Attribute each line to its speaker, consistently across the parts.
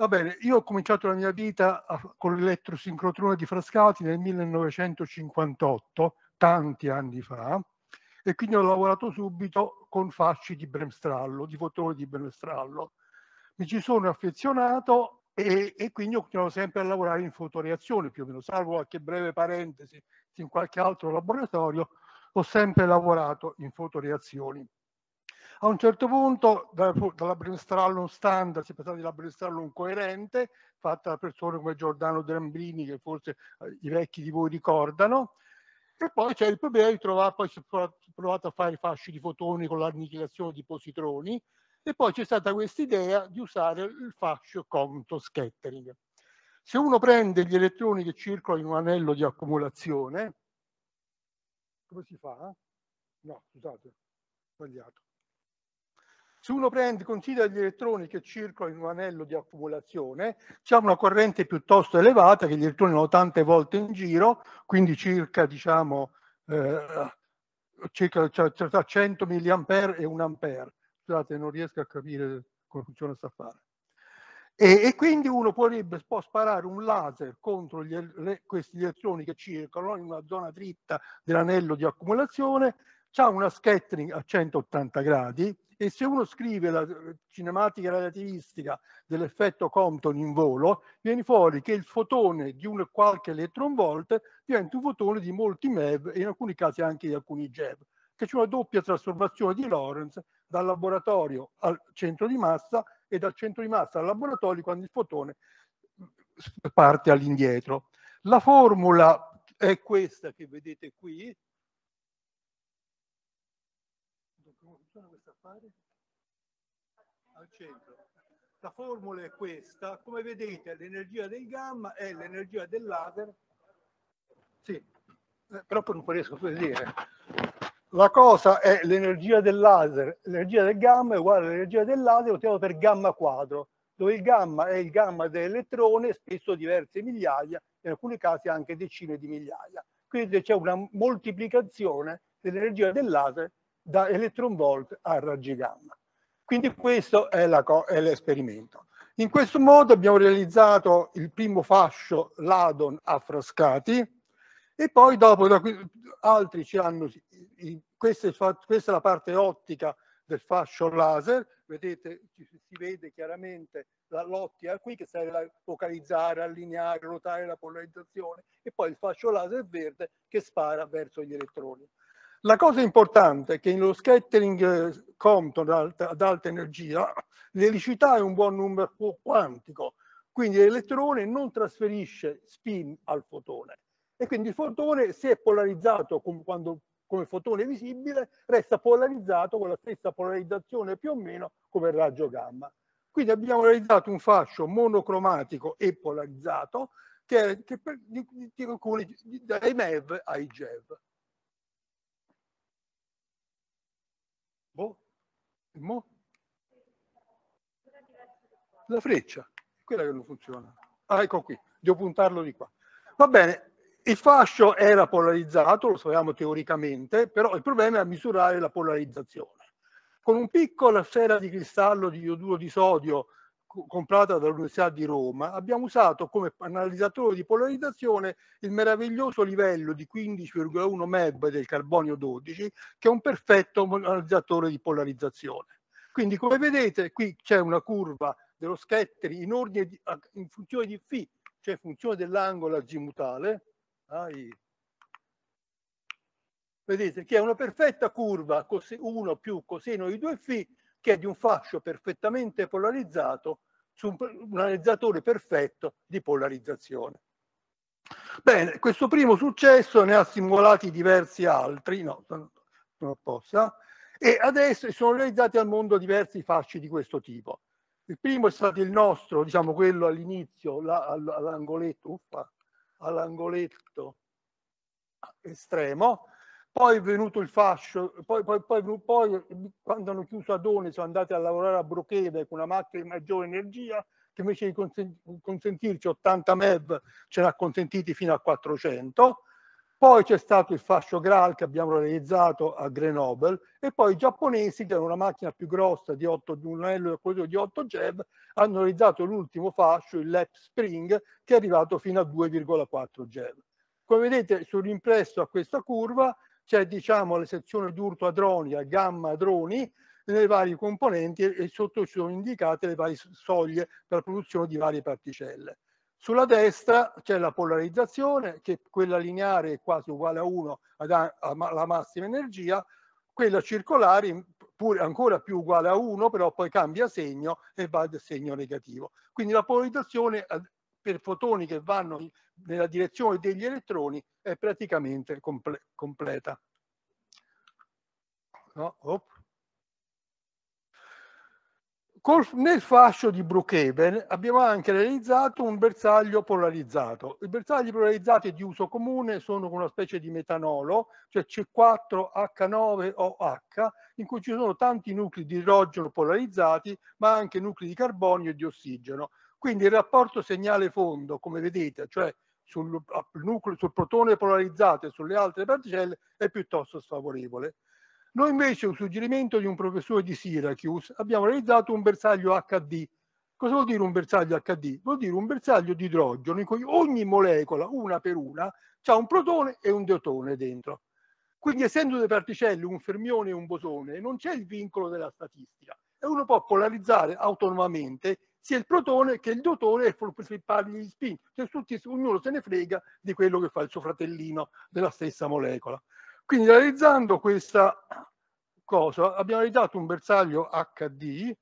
Speaker 1: Va bene, io ho cominciato la mia vita a, con l'elettrosincrotrone di Frascati nel 1958, tanti anni fa, e quindi ho lavorato subito con fasci di Bremstrallo, di fotoni di Bremstrallo. Mi ci sono affezionato e, e quindi ho continuato sempre a lavorare in fotoreazione, più o meno, salvo qualche breve parentesi in qualche altro laboratorio, ho sempre lavorato in fotoreazioni. A un certo punto, dalla, dalla Brunstrallum standard, si è passati alla Brunstrallum coerente, fatta da persone come Giordano Drambini, che forse eh, i vecchi di voi ricordano, e poi c'è il problema di trovare, poi si è provato a fare i fasci di fotoni con l'annichilazione di positroni, e poi c'è stata questa idea di usare il fascio conto scattering. Se uno prende gli elettroni che circolano in un anello di accumulazione, come si fa? No, scusate, ho sbagliato. Se uno prende, considera gli elettroni che circolano in un anello di accumulazione, c'è una corrente piuttosto elevata che gli elettroni hanno tante volte in giro, quindi circa, diciamo, eh, circa cioè, tra 100 mA e 1 A. Scusate, non riesco a capire come funziona questa affare. E, e, quindi uno potrebbe, può sparare un laser contro gli, le, questi elettroni che circolano in una zona dritta dell'anello di accumulazione, c'è una scattering a 180 gradi, e se uno scrive la eh, cinematica relativistica dell'effetto Compton in volo, viene fuori che il fotone di un qualche elettronvolt diventa un fotone di molti MeV e in alcuni casi anche di alcuni GeV, che c'è una doppia trasformazione di Lorentz dal laboratorio al centro di massa e dal centro di massa al laboratorio quando il fotone eh, parte all'indietro. La formula è questa che vedete qui, fare? Al centro. La formula è questa, come vedete l'energia del gamma è l'energia del laser, sì, eh, purtroppo non riesco a vedere, la cosa è l'energia del laser, l'energia del gamma è uguale all'energia del laser, lo per gamma quadro, dove il gamma è il gamma dell'elettrone, spesso diverse migliaia, in alcuni casi anche decine di migliaia. Quindi c'è una moltiplicazione dell'energia del laser da electron volt a raggi gamma. Quindi questo è, l'esperimento. In questo modo abbiamo realizzato il primo fascio Ladon a Frascati e poi dopo altri ci hanno, questa è la parte ottica del fascio laser, vedete, si vede chiaramente l'ottica qui che serve a focalizzare, allineare, ruotare la polarizzazione e poi il fascio laser verde che spara verso gli elettroni. La cosa importante è che nello scattering eh, Compton ad alta, ad alta energia l'elicità è un buon numero quantico, quindi l'elettrone non trasferisce spin al fotone e quindi il fotone se è polarizzato com quando, come fotone visibile resta polarizzato con la stessa polarizzazione più o meno come il raggio gamma. Quindi abbiamo realizzato un fascio monocromatico e polarizzato che, che per, di, di, di, alcuni, dai MEV ai GEV. mo? La freccia, è quella che non funziona. Ah, ecco qui, devo puntarlo di qua. Va bene, il fascio era polarizzato, lo sapevamo teoricamente, però il problema era misurare la polarizzazione. Con una piccola sfera di cristallo di ioduro di sodio comprata dall'Università di Roma, abbiamo usato come analizzatore di polarizzazione il meraviglioso livello di 15,1 MeV del carbonio 12, che è un perfetto analizzatore di polarizzazione. Quindi come vedete qui c'è una curva dello scattering in, ordine di, in funzione di φ, cioè funzione dell'angolo azimutale, ai, vedete che è una perfetta curva 1 più coseno di 2φ che è di un fascio perfettamente polarizzato su un, analizzatore perfetto di polarizzazione. Bene, questo primo successo ne ha simulati diversi altri, no, non apposta, e adesso sono realizzati al mondo diversi fasci di questo tipo. Il primo è stato il nostro, diciamo quello all'inizio, all'angoletto, all all'angoletto estremo, poi è venuto il fascio, poi, poi, poi, poi quando hanno chiuso Adone sono andati a lavorare a Brocheve con una macchina di maggiore energia che invece di consentirci 80 MeV ce l'ha ha consentiti fino a 400. Poi c'è stato il fascio Graal che abbiamo realizzato a Grenoble e poi i giapponesi, che hanno una macchina più grossa di 8, un anello di 8 GeV, hanno realizzato l'ultimo fascio, il Lap Spring, che è arrivato fino a 2,4 GeV. Come vedete sull'impresso a questa curva c'è diciamo la sezione di urto a droni, a gamma droni, nelle varie componenti e sotto ci sono indicate le varie soglie per la produzione di varie particelle. Sulla destra c'è la polarizzazione, che quella lineare è quasi uguale a 1 alla massima energia, quella circolare pure ancora più uguale a 1, però poi cambia segno e va al segno negativo. Quindi la polarizzazione per fotoni che vanno nella direzione degli elettroni è praticamente comple completa. No? Col, nel fascio di Brookhaven abbiamo anche realizzato un bersaglio polarizzato. I bersagli polarizzati di uso comune sono una specie di metanolo, cioè C4H9OH, in cui ci sono tanti nuclei di idrogeno polarizzati, ma anche nuclei di carbonio e di ossigeno. Quindi il rapporto segnale-fondo, come vedete, cioè sul, nucleo, sul protone polarizzato e sulle altre particelle, è piuttosto sfavorevole. Noi invece, un suggerimento di un professore di Syracuse, abbiamo realizzato un bersaglio HD. Cosa vuol dire un bersaglio HD? Vuol dire un bersaglio di idrogeno in cui ogni molecola, una per una, ha un protone e un deutone dentro. Quindi essendo due particelle, un fermione e un bosone, non c'è il vincolo della statistica e uno può polarizzare autonomamente sia il protone che il dotone e sviluppargli gli spin. Cioè, tutti, ognuno se ne frega di quello che fa il suo fratellino della stessa molecola. Quindi realizzando questa cosa abbiamo realizzato un bersaglio HD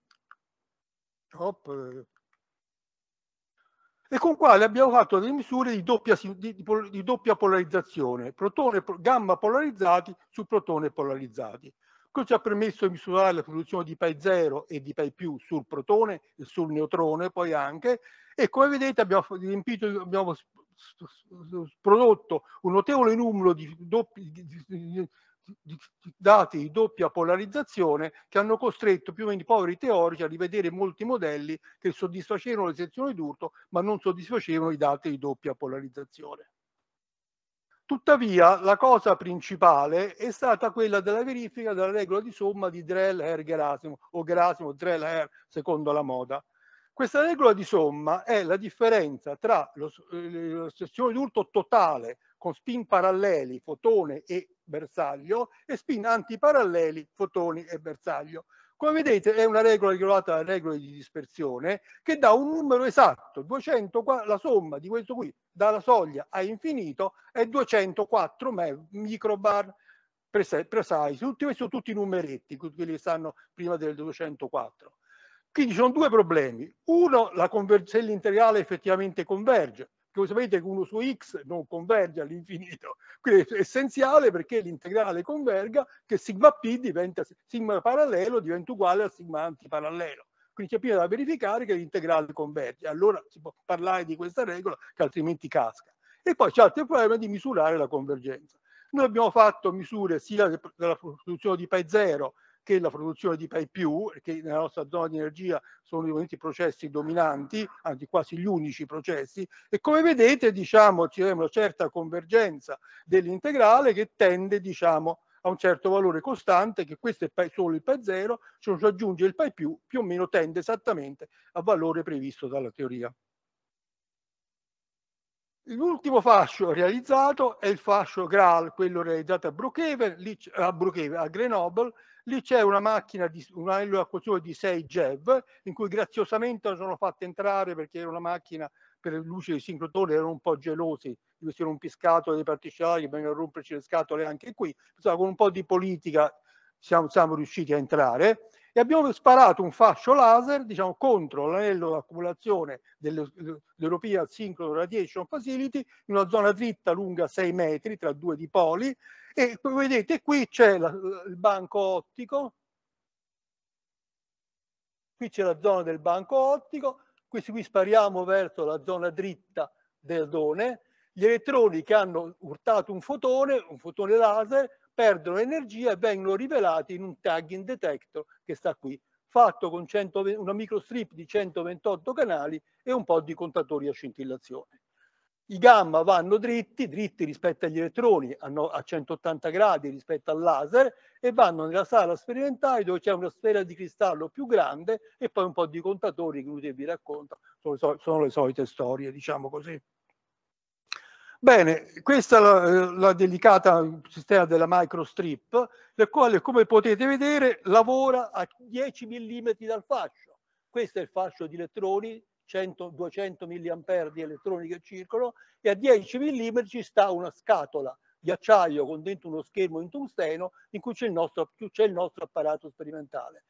Speaker 1: e con quale abbiamo fatto delle misure di doppia, di, di, di doppia polarizzazione, protone, gamma polarizzati su protone polarizzati. Questo ecco ci ha permesso di misurare la produzione di pi 0 e di pi più sul protone e sul neutrone poi anche e come vedete abbiamo, riempito, abbiamo prodotto un notevole numero di, doppi, di, di, di, dati di doppia polarizzazione che hanno costretto più o meno i poveri teorici a rivedere molti modelli che soddisfacevano le sezioni d'urto ma non soddisfacevano i dati di doppia polarizzazione. Tuttavia la cosa principale è stata quella della verifica della regola di somma di Drell-Herr Gerasimo o Gerasimo-Drell-Herr secondo la moda. Questa regola di somma è la differenza tra la di urto totale con spin paralleli, fotone e bersaglio e spin antiparalleli, fotoni e bersaglio. Come vedete è una regola regolata da regole di dispersione che dà un numero esatto, 200, la somma di questo qui dalla soglia a infinito è 204 microbar precise, tutti questi sono tutti i numeretti, quelli che stanno prima del 204. Quindi ci sono due problemi. Uno, se l'integrale effettivamente converge, che sapete che 1 su x non converge all'infinito, quindi è essenziale perché l'integrale converga che sigma p diventa sigma parallelo diventa uguale a sigma antiparallelo. Quindi c'è prima da verificare che l'integrale converge, allora si può parlare di questa regola che altrimenti casca. E poi c'è altro problema di misurare la convergenza. Noi abbiamo fatto misure sia della funzione di π0 che la produzione di PAI più, che nella nostra zona di energia sono i processi dominanti, anzi quasi gli unici processi, e come vedete diciamo c'è una certa convergenza dell'integrale che tende diciamo a un certo valore costante, che questo è solo il PAI 0, se non si aggiunge il PAI più, più o meno tende esattamente al valore previsto dalla teoria. L'ultimo fascio realizzato è il fascio Graal, quello realizzato a Brookhaven, a, Brookhaven, a Grenoble, Lì c'è una macchina, di, un anello acquosolo di 6 GeV, in cui graziosamente sono fatta entrare perché era una macchina per luce di sincrotone, erano un po' gelosi di questi rompiscatole dei particolari che vengono a romperci le scatole anche qui. Insomma, con un po' di politica siamo, siamo riusciti a entrare e abbiamo sparato un fascio laser diciamo, contro l'anello d'accumulazione dell'European Synchron Radiation Facility in una zona dritta lunga 6 metri tra due dipoli e come vedete qui c'è la, il banco ottico, qui c'è la zona del banco ottico, qui, qui spariamo verso la zona dritta del done, gli elettroni che hanno urtato un fotone, un fotone laser, perdono energia e vengono rivelati in un tagging detector che sta qui, fatto con 100, una microstrip di 128 canali e un po' di contatori a scintillazione. I gamma vanno dritti, dritti rispetto agli elettroni, a 180 gradi rispetto al laser, e vanno nella sala sperimentale dove c'è una sfera di cristallo più grande e poi un po' di contatori che lui vi racconta. Sono, sono le solite storie, diciamo così. Bene, questa è la, eh, la delicata sistema della microstrip, la quale, come potete vedere, lavora a 10 mm dal fascio. Questo è il fascio di elettroni 100-200 mA di elettroni che circolano e a 10 mm ci sta una scatola di acciaio con dentro uno schermo in tungsteno in cui c'è il, nostro, c'è il nostro apparato sperimentale.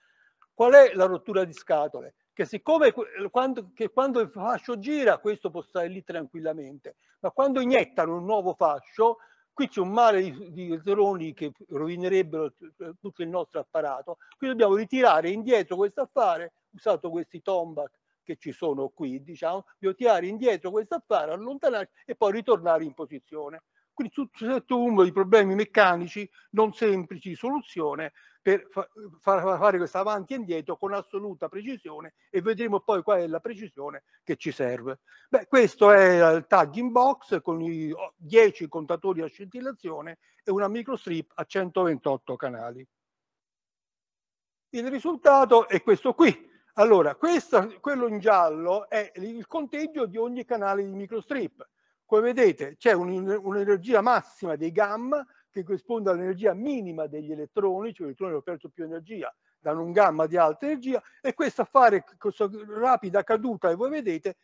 Speaker 1: Qual è la rottura di scatole? Che siccome quando, che quando il fascio gira questo può stare lì tranquillamente, ma quando iniettano un nuovo fascio qui c'è un mare di, di elettroni che rovinerebbero eh, eh, tutto il nostro apparato, quindi dobbiamo ritirare indietro questo affare, usato questi tombac che ci sono qui, diciamo, di piottare indietro questo affare, allontanarci e poi ritornare in posizione. Quindi tutto uno dei problemi meccanici non semplici di soluzione per fa fare questo avanti e indietro con assoluta precisione e vedremo poi qual è la precisione che ci serve. Beh, questo è il tagging box con i 10 contatori a scintillazione e una microstrip a 128 canali. Il risultato è questo qui, allora, questa, quello in giallo è il conteggio di ogni canale di microstrip. Come vedete c'è un'energia un massima dei gamma che corrisponde all'energia minima degli elettroni, cioè gli elettroni hanno perso più energia, danno un gamma di alta energia e questo affare, questa rapida caduta che voi vedete,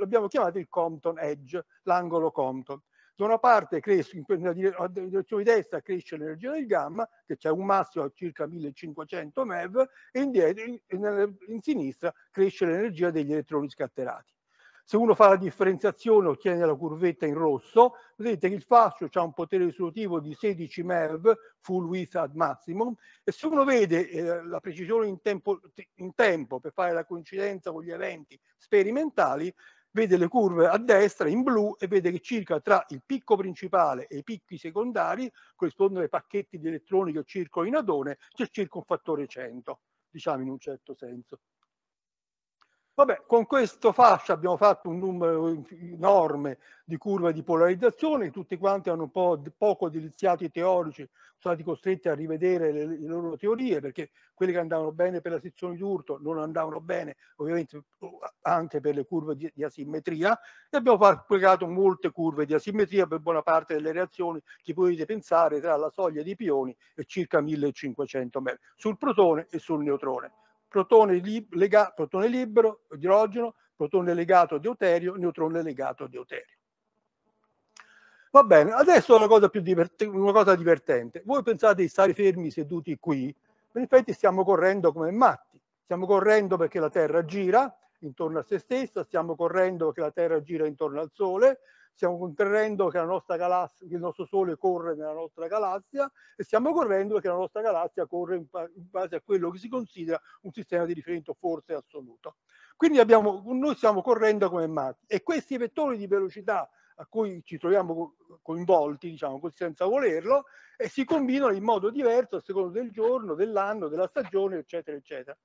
Speaker 1: l'abbiamo chiamato il Compton Edge, l'angolo Compton. Da una parte cresce, in, nella direzione di destra cresce l'energia del gamma, che c'è un massimo a circa 1500 MeV, e in, in, in, in sinistra cresce l'energia degli elettroni scatterati se uno fa la differenziazione ottiene la curvetta in rosso, vedete che il fascio ha un potere risolutivo di 16 MeV, full width at maximum, e se uno vede eh, la precisione in tempo, in tempo, per fare la coincidenza con gli eventi sperimentali, vede le curve a destra in blu e vede che circa tra il picco principale e i picchi secondari, corrispondono ai pacchetti di elettroni che circolano in adone, c'è circa un fattore 100, diciamo in un certo senso. Vabbè, con questo fascia abbiamo fatto un numero enorme di curve di polarizzazione, tutti quanti hanno un po' poco deliziati i teorici, sono stati costretti a rivedere le, le, loro teorie perché quelle che andavano bene per la sezione di urto non andavano bene ovviamente anche per le curve di, di asimmetria e abbiamo applicato molte curve di asimmetria per buona parte delle reazioni che potete pensare tra la soglia di pioni e circa 1500 metri sul protone e sul neutrone protone, lib lega protone libero idrogeno, protone legato a deuterio, neutrone legato a deuterio. Va bene, adesso una cosa, più una cosa divertente. Voi pensate di stare fermi seduti qui, in effetti stiamo correndo come matti. Stiamo correndo perché la Terra gira intorno a se stessa, stiamo correndo perché la Terra gira intorno al Sole, stiamo conterrendo che, galassia, che il nostro Sole corre nella nostra galassia e stiamo correndo che la nostra galassia corre in, in base a quello che si considera un sistema di riferimento forse assoluto. Quindi abbiamo, noi stiamo correndo come matti e questi vettori di velocità a cui ci troviamo coinvolti, diciamo così, senza volerlo, e si combinano in modo diverso a seconda del giorno, dell'anno, della stagione, eccetera, eccetera.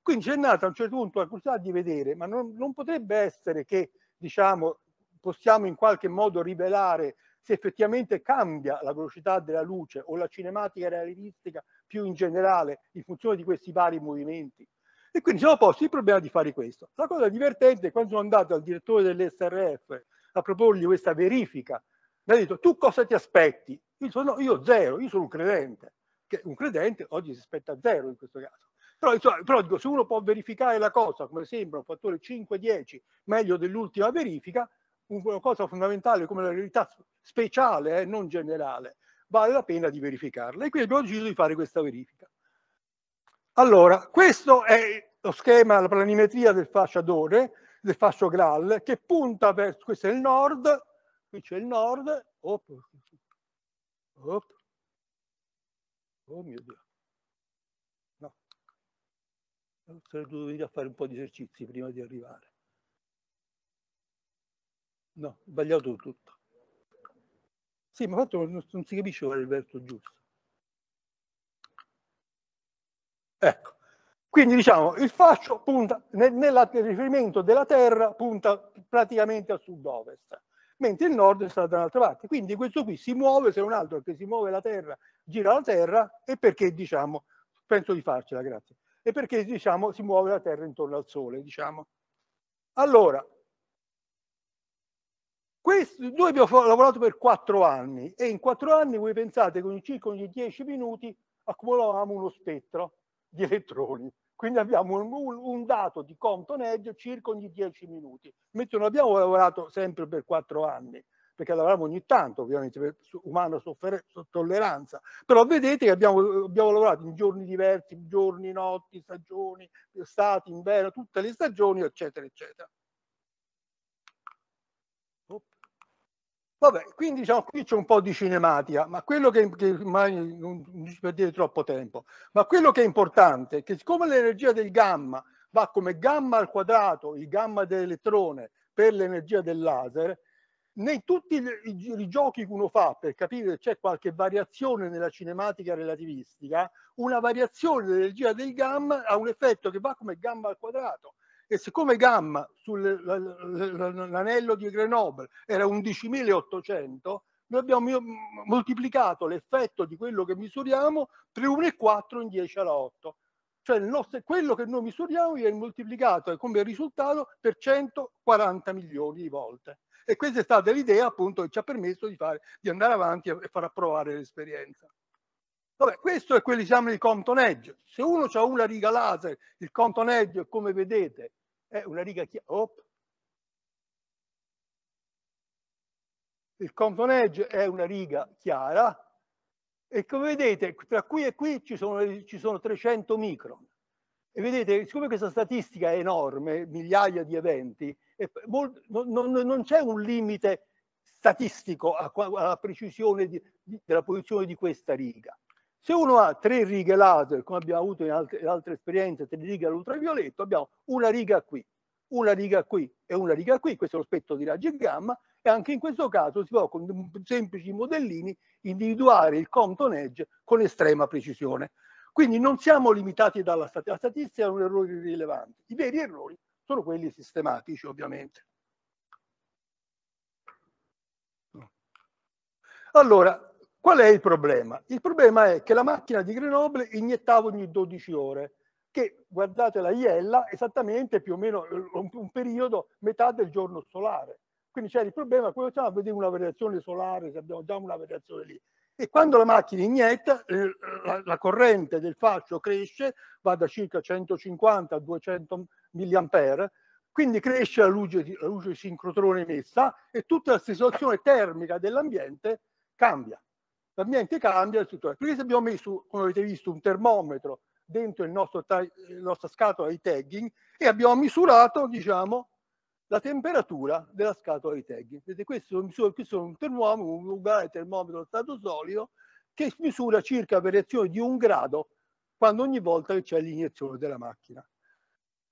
Speaker 1: Quindi c'è nata a un certo punto la curiosità di vedere, ma non, non potrebbe essere che, diciamo, possiamo in qualche modo rivelare se effettivamente cambia la velocità della luce o la cinematica realistica più in generale in funzione di questi vari movimenti. E quindi siamo posti il problema di fare questo. La cosa divertente è quando sono andato al direttore dell'SRF a proporgli questa verifica, mi ha detto tu cosa ti aspetti? Io sono io zero, io sono un credente, che un credente oggi si aspetta zero in questo caso. Però, insomma, però dico, se uno può verificare la cosa, come sembra, un fattore 5-10, meglio dell'ultima verifica, una cosa fondamentale come la realtà speciale e eh, non generale, vale la pena di verificarla. E qui abbiamo deciso di fare questa verifica. Allora, questo è lo schema, la planimetria del fasciatore, del fascio Graal, che punta verso, questo è il nord, qui c'è il nord, op, op, oh mio Dio, no, sarei dovuto venire a fare un po' di esercizi prima di arrivare. No, sbagliato tutto. Sì, ma fatto non, non si capisce qual è il verso giusto. Ecco, quindi diciamo il fascio punta nel, nel riferimento della Terra punta praticamente a sud-ovest, mentre il nord è stato da un'altra parte. Quindi questo qui si muove se un altro che si muove la Terra gira la Terra e perché diciamo, penso di farcela, grazie, e perché diciamo si muove la Terra intorno al Sole, diciamo. Allora, questo, noi abbiamo lavorato per quattro anni e in quattro anni voi pensate che in circa ogni 10 minuti accumulavamo uno spettro di elettroni. Quindi abbiamo un, un dato di conto medio circa ogni 10 minuti, mentre non abbiamo lavorato sempre per quattro anni perché lavoravamo ogni tanto, ovviamente, per umana tolleranza, però vedete che abbiamo, abbiamo, lavorato in giorni diversi, giorni, notti, stagioni, estate, inverno, tutte le stagioni, eccetera, eccetera. Vabbè, quindi diciamo, qui c'è un po' di cinematica, ma quello che, che ma, non ci per troppo tempo, ma quello che è importante è che siccome l'energia del gamma va come gamma al quadrato, il gamma dell'elettrone per l'energia del laser, nei tutti i, i giochi che uno fa per capire se c'è qualche variazione nella cinematica relativistica, una variazione dell'energia del gamma ha un effetto che va come gamma al quadrato e siccome gamma sull'anello di Grenoble era 11.800, noi abbiamo moltiplicato l'effetto di quello che misuriamo per 1,4 in 10 alla 8. Cioè nostro, quello che noi misuriamo viene moltiplicato come risultato per 140 milioni di volte. E questa è stata l'idea appunto che ci ha permesso di, fare, di andare avanti e far approvare l'esperienza. Vabbè, questo è quello che si chiama il Compton Edge. Se uno ha una riga laser, il Compton Edge, come vedete, è una riga chiara. Il Compton Edge è una riga chiara e come vedete tra qui e qui ci sono, ci sono 300 micron. E vedete, siccome questa statistica è enorme, migliaia di eventi, non, c'è un limite statistico alla precisione di, di, della posizione di questa riga. Se uno ha tre righe laser, come abbiamo avuto in altre, in altre esperienze, tre righe all'ultravioletto, abbiamo una riga qui, una riga qui e una riga qui, questo è lo spettro di raggi gamma, e anche in questo caso si può con semplici modellini individuare il Compton Edge con estrema precisione. Quindi non siamo limitati dalla statistica, la statistica, è un errore irrilevante. I veri errori sono quelli sistematici, ovviamente. Allora, Qual è il problema? Il problema è che la macchina di Grenoble iniettava ogni 12 ore, che guardate la iella esattamente più o meno eh, un, un periodo metà del giorno solare. Quindi c'era il problema, quello c'era vedere una variazione solare, se abbiamo già una variazione lì. E quando la macchina inietta, eh, la, la, corrente del fascio cresce, va da circa 150 a 200 mA, quindi cresce la luce, la luce sincrotrone emessa e tutta la situazione termica dell'ambiente cambia l'ambiente cambia e tutto. Perché se abbiamo messo, come avete visto, un termometro dentro nostro, la nostra scatola di tagging e abbiamo misurato, diciamo, la temperatura della scatola di tagging. Vedete, questo, questo è un termometro, un uguale termometro a stato solido, che misura circa variazioni di un grado quando ogni volta che c'è l'iniezione della macchina.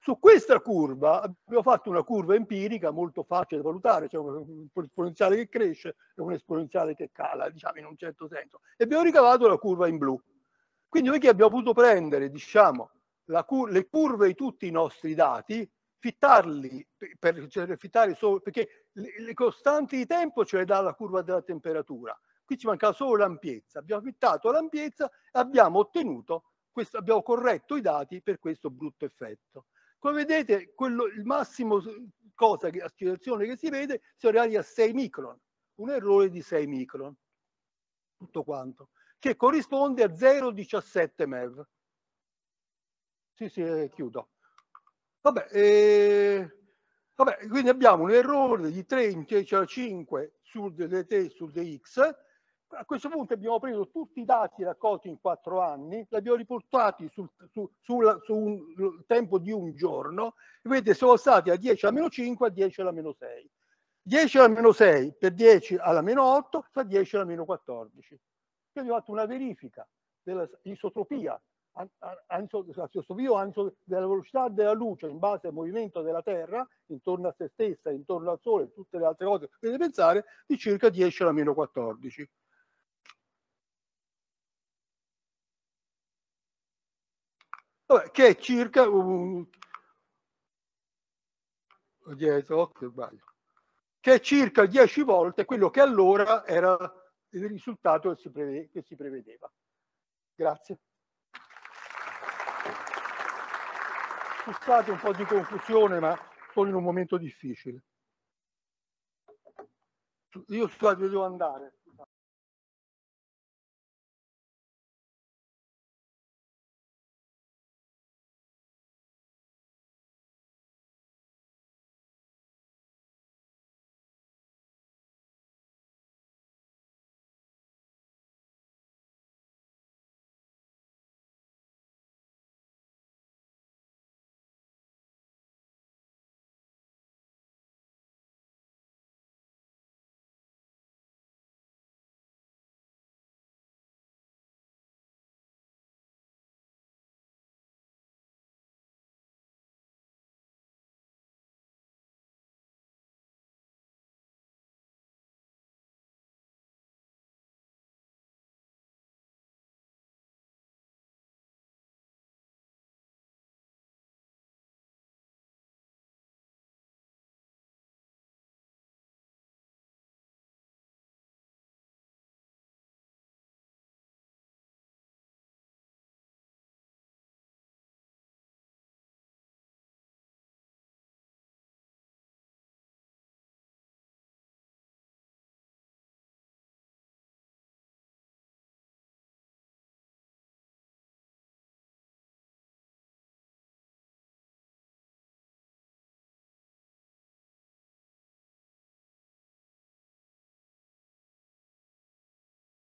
Speaker 1: Su questa curva abbiamo fatto una curva empirica molto facile da valutare, cioè un esponenziale che cresce e un esponenziale che cala, diciamo in un certo senso, e abbiamo ricavato la curva in blu. Quindi noi che abbiamo potuto prendere, diciamo, cur le curve di tutti i nostri dati, fittarli, per, cioè, fittare solo, perché le, le, costanti di tempo ce le dà la curva della temperatura. Qui ci manca solo l'ampiezza, abbiamo fittato l'ampiezza e abbiamo ottenuto, questo, abbiamo corretto i dati per questo brutto effetto. Come vedete, quello, il massimo cosa che, accelerazione che si vede si oraria a 6 micron, un errore di 6 micron, tutto quanto, che corrisponde a 0,17 MeV. Sì, sì, eh, chiudo. Vabbè, eh, vabbè, quindi abbiamo un errore di 3 in 10 alla 5 sul dt sul dx a questo punto abbiamo preso tutti i dati raccolti in quattro anni, li abbiamo riportati sul, su, sul, su un tempo di un giorno, e vedete sono stati da 10 alla meno 5, a 10 alla meno 6. 10 alla meno 6 per 10 alla meno 8 fa 10 alla meno 14. Quindi abbiamo fatto una verifica dell'isotropia, isotropia della velocità della luce in base al movimento della Terra, intorno a se stessa, intorno al Sole e tutte le altre cose che potete pensare, di circa 10 alla meno 14. che è circa un, dietro, oh, che che è circa 10 volte quello che allora era il risultato che si, prevede, che si prevedeva. Grazie. Scusate un po' di confusione, ma sono in un momento difficile. Io devo andare.